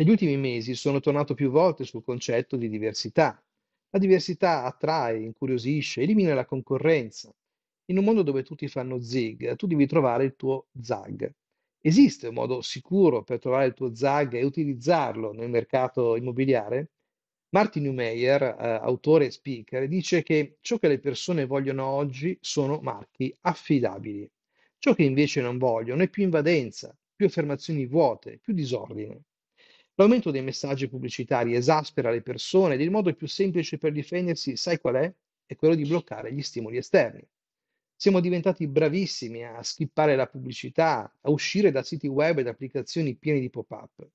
Negli ultimi mesi sono tornato più volte sul concetto di diversità. La diversità attrae, incuriosisce, elimina la concorrenza. In un mondo dove tutti fanno zig, tu devi trovare il tuo zag. Esiste un modo sicuro per trovare il tuo zag e utilizzarlo nel mercato immobiliare? Martin Neumeyer, eh, autore e speaker, dice che ciò che le persone vogliono oggi sono marchi affidabili. Ciò che invece non vogliono è più invadenza, più affermazioni vuote, più disordine. L'aumento dei messaggi pubblicitari esaspera le persone ed il modo più semplice per difendersi, sai qual è? È quello di bloccare gli stimoli esterni. Siamo diventati bravissimi a skippare la pubblicità, a uscire da siti web ed applicazioni piene di pop-up.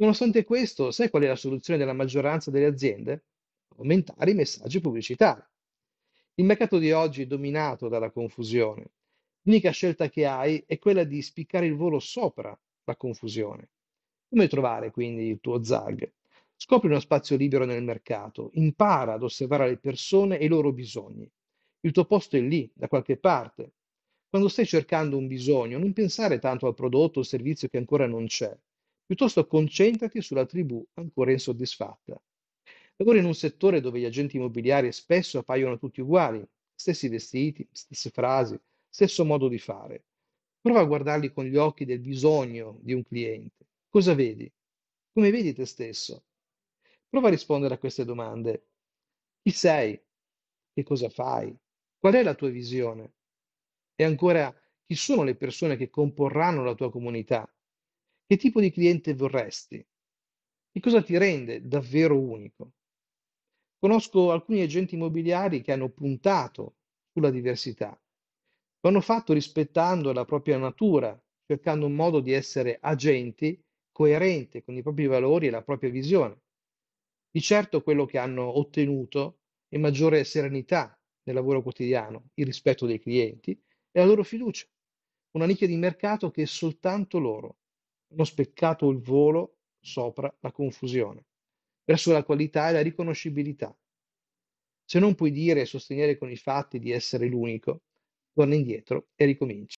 Nonostante questo, sai qual è la soluzione della maggioranza delle aziende? Aumentare i messaggi pubblicitari. Il mercato di oggi è dominato dalla confusione. L'unica scelta che hai è quella di spiccare il volo sopra la confusione. Come trovare quindi il tuo zag? Scopri uno spazio libero nel mercato, impara ad osservare le persone e i loro bisogni. Il tuo posto è lì, da qualche parte. Quando stai cercando un bisogno, non pensare tanto al prodotto o servizio che ancora non c'è, piuttosto concentrati sulla tribù ancora insoddisfatta. Lavori in un settore dove gli agenti immobiliari spesso appaiono tutti uguali, stessi vestiti, stesse frasi, stesso modo di fare. Prova a guardarli con gli occhi del bisogno di un cliente. Cosa vedi? Come vedi te stesso? Prova a rispondere a queste domande. Chi sei? Che cosa fai? Qual è la tua visione? E ancora, chi sono le persone che comporranno la tua comunità? Che tipo di cliente vorresti? E cosa ti rende davvero unico? Conosco alcuni agenti immobiliari che hanno puntato sulla diversità. Lo hanno fatto rispettando la propria natura, cercando un modo di essere agenti coerente con i propri valori e la propria visione. Di certo quello che hanno ottenuto è maggiore serenità nel lavoro quotidiano, il rispetto dei clienti e la loro fiducia, una nicchia di mercato che è soltanto loro hanno speccato il volo sopra la confusione, verso la qualità e la riconoscibilità. Se non puoi dire e sostenere con i fatti di essere l'unico, torna indietro e ricomincia.